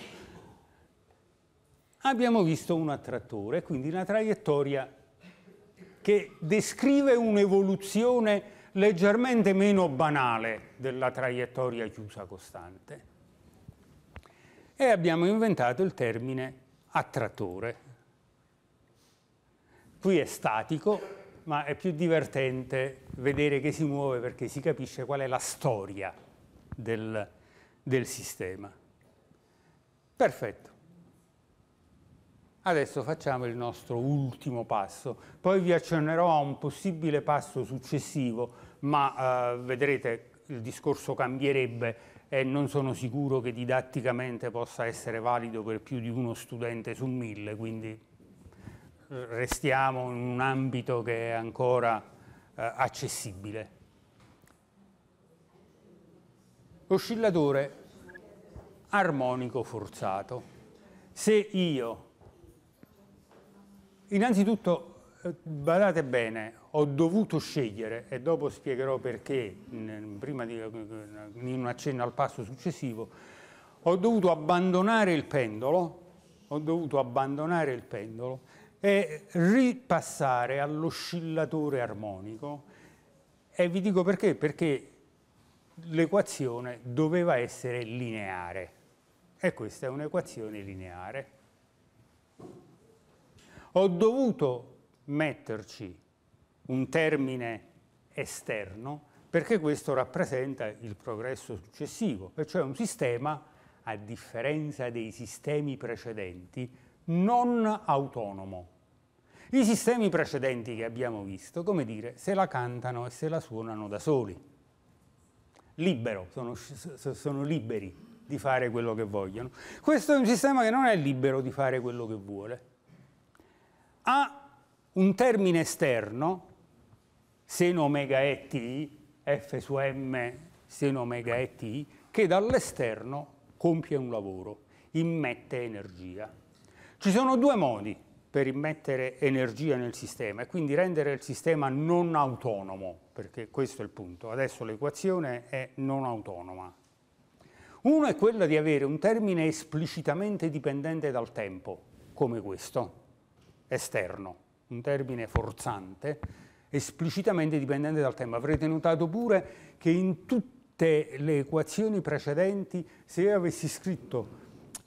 Abbiamo visto un attrattore, quindi una traiettoria che descrive un'evoluzione leggermente meno banale della traiettoria chiusa costante. E abbiamo inventato il termine attrattore. Qui è statico, ma è più divertente vedere che si muove perché si capisce qual è la storia del, del sistema. Perfetto. Adesso facciamo il nostro ultimo passo, poi vi accennerò a un possibile passo successivo, ma eh, vedrete il discorso cambierebbe e non sono sicuro che didatticamente possa essere valido per più di uno studente su mille, quindi restiamo in un ambito che è ancora eh, accessibile. Oscillatore armonico forzato. Se io, innanzitutto, eh, badate bene, ho dovuto scegliere, e dopo spiegherò perché, prima di, in un accenno al passo successivo, ho dovuto abbandonare il pendolo, ho dovuto abbandonare il pendolo e ripassare all'oscillatore armonico. E vi dico perché? Perché l'equazione doveva essere lineare e questa è un'equazione lineare. Ho dovuto metterci un termine esterno perché questo rappresenta il progresso successivo, e cioè un sistema, a differenza dei sistemi precedenti, non autonomo. I sistemi precedenti che abbiamo visto, come dire, se la cantano e se la suonano da soli. Libero, sono, sono liberi di fare quello che vogliono. Questo è un sistema che non è libero di fare quello che vuole. Ha un termine esterno, seno omega e t, f su m seno omega e t, che dall'esterno compie un lavoro, immette energia. Ci sono due modi per immettere energia nel sistema e quindi rendere il sistema non autonomo, perché questo è il punto. Adesso l'equazione è non autonoma. Uno è quello di avere un termine esplicitamente dipendente dal tempo, come questo, esterno, un termine forzante, esplicitamente dipendente dal tempo. Avrete notato pure che in tutte le equazioni precedenti, se io avessi scritto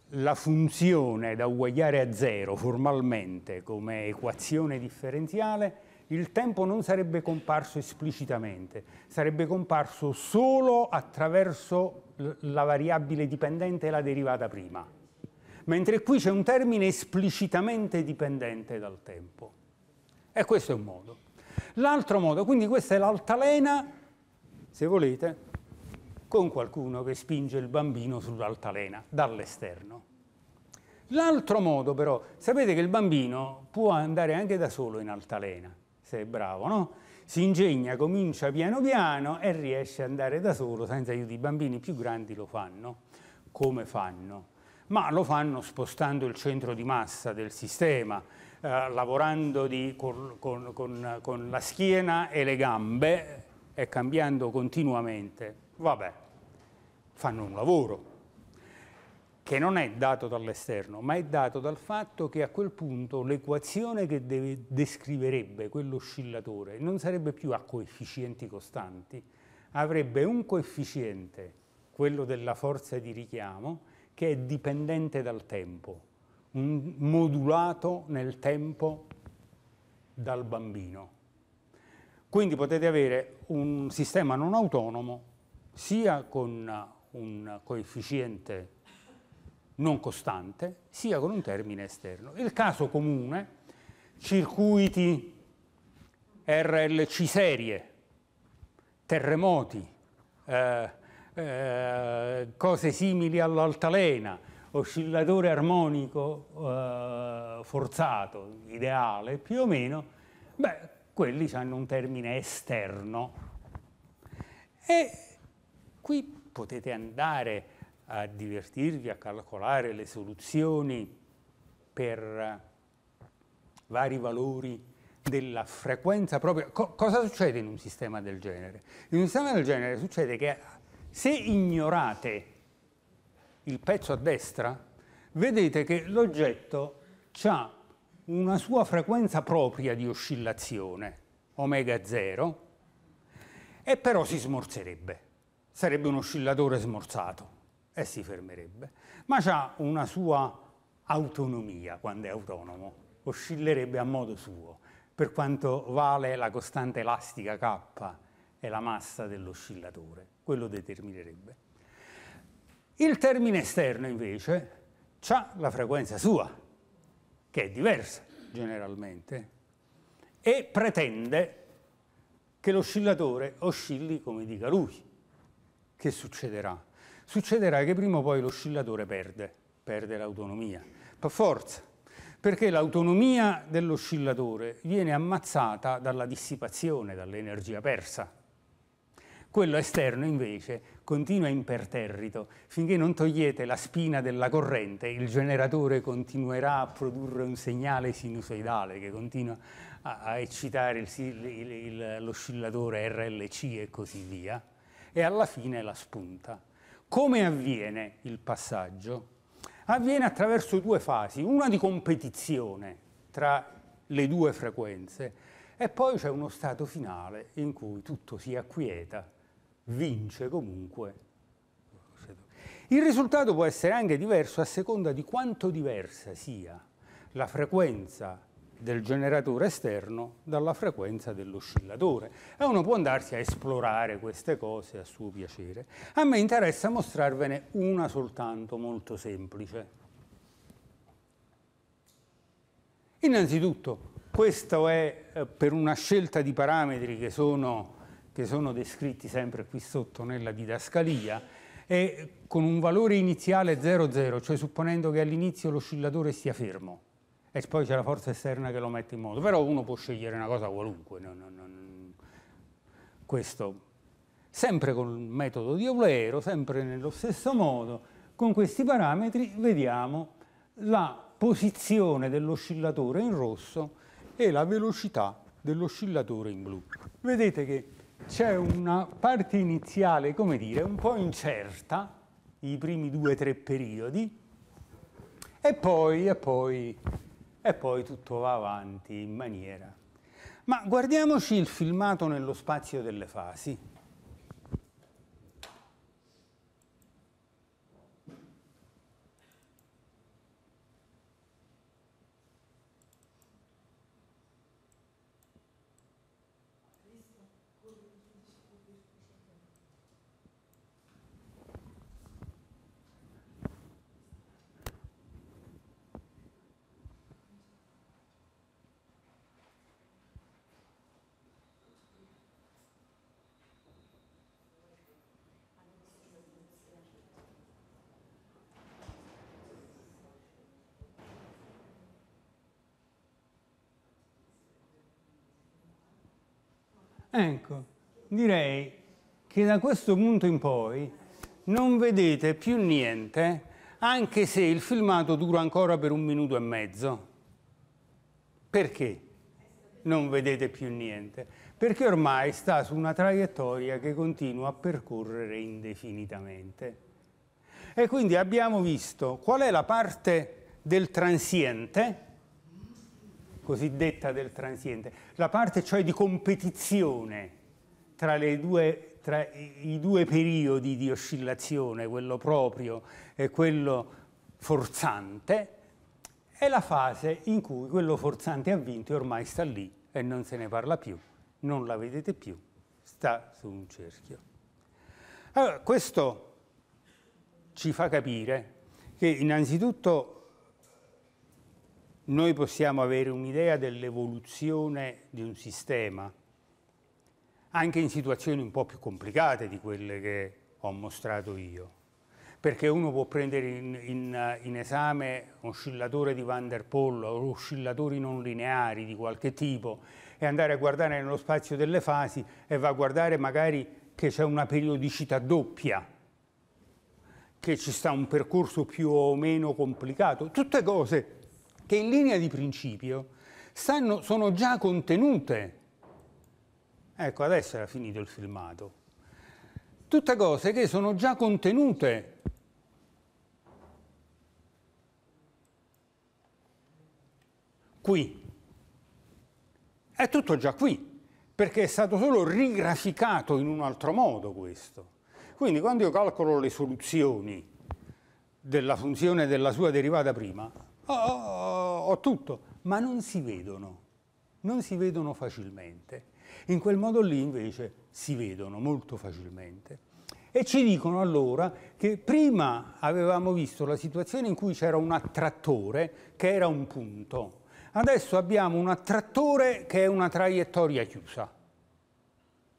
la funzione da uguagliare a zero formalmente come equazione differenziale, il tempo non sarebbe comparso esplicitamente, sarebbe comparso solo attraverso la variabile dipendente e la derivata prima. Mentre qui c'è un termine esplicitamente dipendente dal tempo. E questo è un modo. L'altro modo, quindi questa è l'altalena, se volete, con qualcuno che spinge il bambino sull'altalena dall'esterno. L'altro modo però, sapete che il bambino può andare anche da solo in altalena, se è bravo, no? Si ingegna, comincia piano piano e riesce ad andare da solo senza aiuti. I bambini più grandi lo fanno. Come fanno? Ma lo fanno spostando il centro di massa del sistema, eh, lavorando di, con, con, con, con la schiena e le gambe e cambiando continuamente vabbè, fanno un lavoro che non è dato dall'esterno, ma è dato dal fatto che a quel punto l'equazione che descriverebbe quell'oscillatore non sarebbe più a coefficienti costanti, avrebbe un coefficiente, quello della forza di richiamo, che è dipendente dal tempo, modulato nel tempo dal bambino. Quindi potete avere un sistema non autonomo sia con un coefficiente non costante, sia con un termine esterno. Il caso comune, circuiti RLC serie, terremoti, eh, eh, cose simili all'altalena, oscillatore armonico eh, forzato, ideale più o meno, beh, quelli hanno un termine esterno. E Qui potete andare a divertirvi, a calcolare le soluzioni per eh, vari valori della frequenza propria. Co cosa succede in un sistema del genere? In un sistema del genere succede che se ignorate il pezzo a destra, vedete che l'oggetto ha una sua frequenza propria di oscillazione, omega 0, e però si smorzerebbe sarebbe un oscillatore smorzato e si fermerebbe, ma ha una sua autonomia quando è autonomo, oscillerebbe a modo suo, per quanto vale la costante elastica K e la massa dell'oscillatore, quello determinerebbe. Il termine esterno invece ha la frequenza sua, che è diversa generalmente, e pretende che l'oscillatore oscilli come dica lui che succederà? Succederà che prima o poi l'oscillatore perde, perde l'autonomia, per forza, perché l'autonomia dell'oscillatore viene ammazzata dalla dissipazione, dall'energia persa. Quello esterno invece continua imperterrito, finché non togliete la spina della corrente, il generatore continuerà a produrre un segnale sinusoidale che continua a, a eccitare l'oscillatore RLC e così via e alla fine la spunta. Come avviene il passaggio? Avviene attraverso due fasi, una di competizione tra le due frequenze e poi c'è uno stato finale in cui tutto si acquieta, vince comunque. Il risultato può essere anche diverso a seconda di quanto diversa sia la frequenza del generatore esterno dalla frequenza dell'oscillatore e uno può andarsi a esplorare queste cose a suo piacere. A me interessa mostrarvene una soltanto molto semplice. Innanzitutto, questo è eh, per una scelta di parametri che sono, che sono descritti sempre qui sotto nella didascalia, e con un valore iniziale 00, cioè supponendo che all'inizio l'oscillatore sia fermo e poi c'è la forza esterna che lo mette in moto. Però uno può scegliere una cosa qualunque. No, no, no, Questo, sempre con il metodo di Eulero, sempre nello stesso modo, con questi parametri vediamo la posizione dell'oscillatore in rosso e la velocità dell'oscillatore in blu. Vedete che c'è una parte iniziale, come dire, un po' incerta, i primi due o tre periodi, e poi, e poi e poi tutto va avanti in maniera. Ma guardiamoci il filmato nello spazio delle fasi. Ecco, direi che da questo punto in poi non vedete più niente, anche se il filmato dura ancora per un minuto e mezzo. Perché non vedete più niente? Perché ormai sta su una traiettoria che continua a percorrere indefinitamente. E quindi abbiamo visto qual è la parte del transiente, cosiddetta del transiente, la parte cioè di competizione tra, due, tra i due periodi di oscillazione, quello proprio e quello forzante, è la fase in cui quello forzante ha vinto e ormai sta lì e non se ne parla più, non la vedete più, sta su un cerchio. Allora, questo ci fa capire che innanzitutto noi possiamo avere un'idea dell'evoluzione di un sistema, anche in situazioni un po' più complicate di quelle che ho mostrato io, perché uno può prendere in, in, in esame un oscillatore di Van der Poel o oscillatori non lineari di qualche tipo e andare a guardare nello spazio delle fasi e va a guardare magari che c'è una periodicità doppia, che ci sta un percorso più o meno complicato, tutte cose che in linea di principio stanno, sono già contenute. Ecco, adesso era finito il filmato. Tutte cose che sono già contenute qui. È tutto già qui, perché è stato solo rigraficato in un altro modo questo. Quindi quando io calcolo le soluzioni della funzione della sua derivata prima, ho, ho, ho tutto, ma non si vedono, non si vedono facilmente. In quel modo lì invece si vedono molto facilmente. E ci dicono allora che prima avevamo visto la situazione in cui c'era un attrattore che era un punto. Adesso abbiamo un attrattore che è una traiettoria chiusa.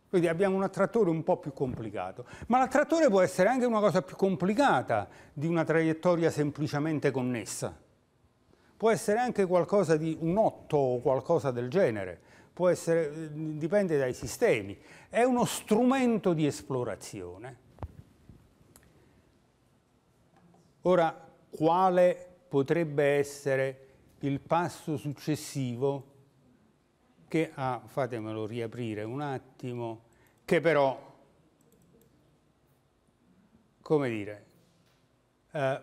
Quindi abbiamo un attrattore un po' più complicato. Ma l'attrattore può essere anche una cosa più complicata di una traiettoria semplicemente connessa può essere anche qualcosa di un 8 o qualcosa del genere, può essere, eh, dipende dai sistemi, è uno strumento di esplorazione. Ora, quale potrebbe essere il passo successivo che ha, ah, fatemelo riaprire un attimo, che però, come dire, eh,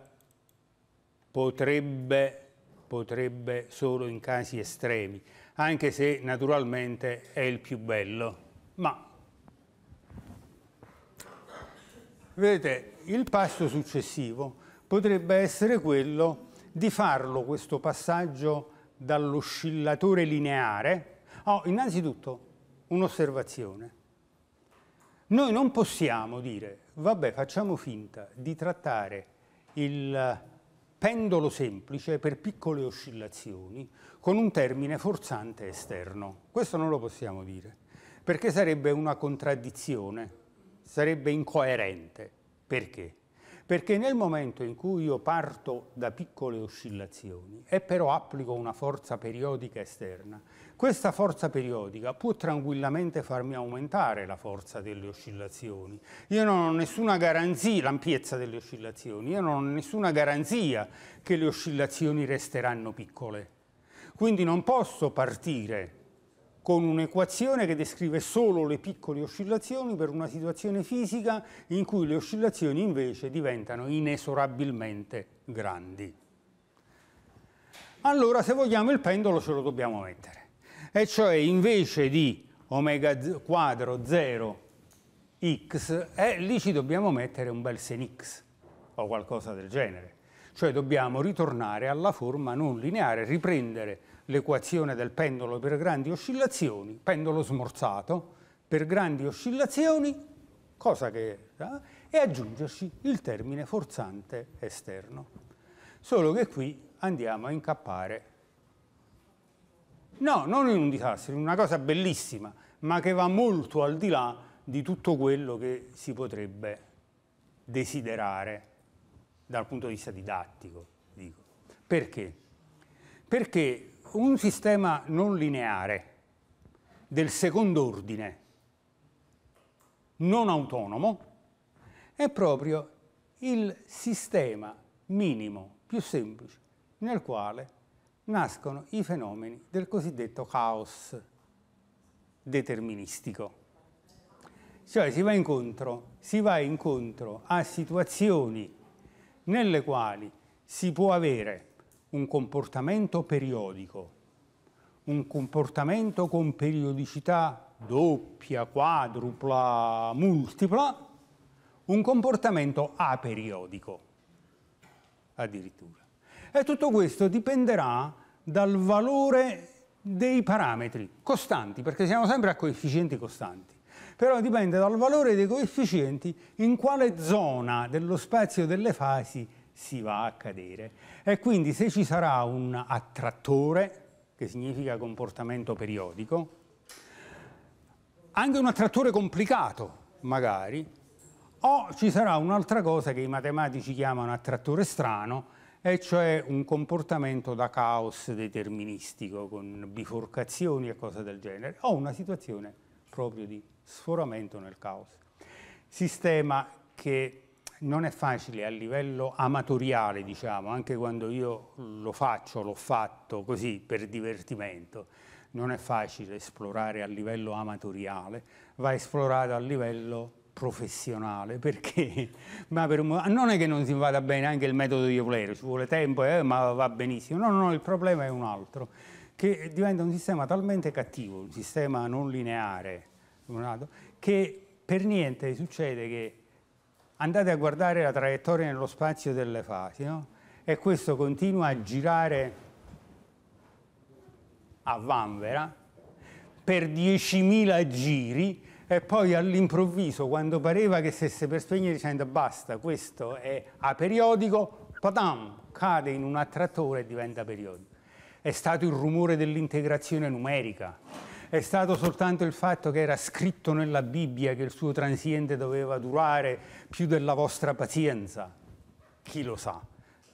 potrebbe potrebbe solo in casi estremi, anche se naturalmente è il più bello. Ma vedete, il passo successivo potrebbe essere quello di farlo questo passaggio dall'oscillatore lineare. Oh, innanzitutto un'osservazione. Noi non possiamo dire, vabbè, facciamo finta di trattare il pendolo semplice per piccole oscillazioni con un termine forzante esterno. Questo non lo possiamo dire, perché sarebbe una contraddizione, sarebbe incoerente. Perché? Perché nel momento in cui io parto da piccole oscillazioni e però applico una forza periodica esterna, questa forza periodica può tranquillamente farmi aumentare la forza delle oscillazioni. Io non ho nessuna garanzia, l'ampiezza delle oscillazioni, io non ho nessuna garanzia che le oscillazioni resteranno piccole. Quindi non posso partire con un'equazione che descrive solo le piccole oscillazioni per una situazione fisica in cui le oscillazioni invece diventano inesorabilmente grandi. Allora se vogliamo il pendolo ce lo dobbiamo mettere, e cioè invece di omega quadro 0 x, eh, lì ci dobbiamo mettere un bel sen x o qualcosa del genere, cioè dobbiamo ritornare alla forma non lineare, riprendere l'equazione del pendolo per grandi oscillazioni, pendolo smorzato, per grandi oscillazioni, cosa che era, eh, e aggiungerci il termine forzante esterno. Solo che qui andiamo a incappare. No, non in un disastro, in una cosa bellissima, ma che va molto al di là di tutto quello che si potrebbe desiderare dal punto di vista didattico. Dico. Perché? Perché un sistema non lineare del secondo ordine, non autonomo, è proprio il sistema minimo, più semplice, nel quale nascono i fenomeni del cosiddetto caos deterministico. Cioè si va incontro, si va incontro a situazioni nelle quali si può avere un comportamento periodico, un comportamento con periodicità doppia, quadrupla, multipla, un comportamento aperiodico addirittura. E tutto questo dipenderà dal valore dei parametri costanti, perché siamo sempre a coefficienti costanti, però dipende dal valore dei coefficienti in quale zona dello spazio delle fasi si va a cadere. E quindi se ci sarà un attrattore, che significa comportamento periodico, anche un attrattore complicato magari, o ci sarà un'altra cosa che i matematici chiamano attrattore strano, e cioè un comportamento da caos deterministico con biforcazioni e cose del genere, o una situazione proprio di sforamento nel caos. Sistema che non è facile a livello amatoriale, diciamo, anche quando io lo faccio, l'ho fatto così per divertimento, non è facile esplorare a livello amatoriale, va esplorato a livello professionale perché ma per, non è che non si vada bene anche il metodo di Eulero, ci vuole tempo, eh, ma va benissimo, no, no, no, il problema è un altro, che diventa un sistema talmente cattivo, un sistema non lineare, che per niente succede che andate a guardare la traiettoria nello spazio delle fasi, no? e questo continua a girare a vanvera per 10.000 giri e poi all'improvviso, quando pareva che stesse per spegnere dicendo basta, questo è aperiodico, patam, cade in un attrattore e diventa periodico. È stato il rumore dell'integrazione numerica è stato soltanto il fatto che era scritto nella Bibbia che il suo transiente doveva durare più della vostra pazienza? Chi lo sa?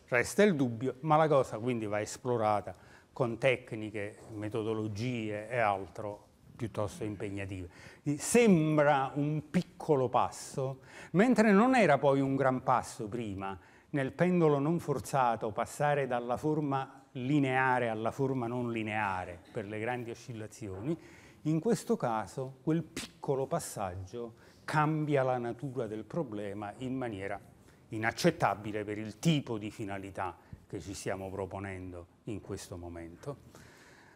Resta il dubbio, ma la cosa quindi va esplorata con tecniche, metodologie e altro piuttosto impegnative. Sembra un piccolo passo, mentre non era poi un gran passo prima, nel pendolo non forzato passare dalla forma lineare alla forma non lineare per le grandi oscillazioni, in questo caso quel piccolo passaggio cambia la natura del problema in maniera inaccettabile per il tipo di finalità che ci stiamo proponendo in questo momento.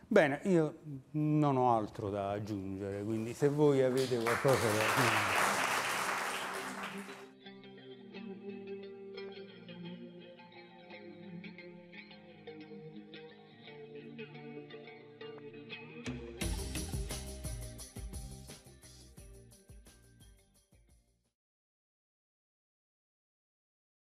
Bene, io non ho altro da aggiungere, quindi se voi avete qualcosa da aggiungere...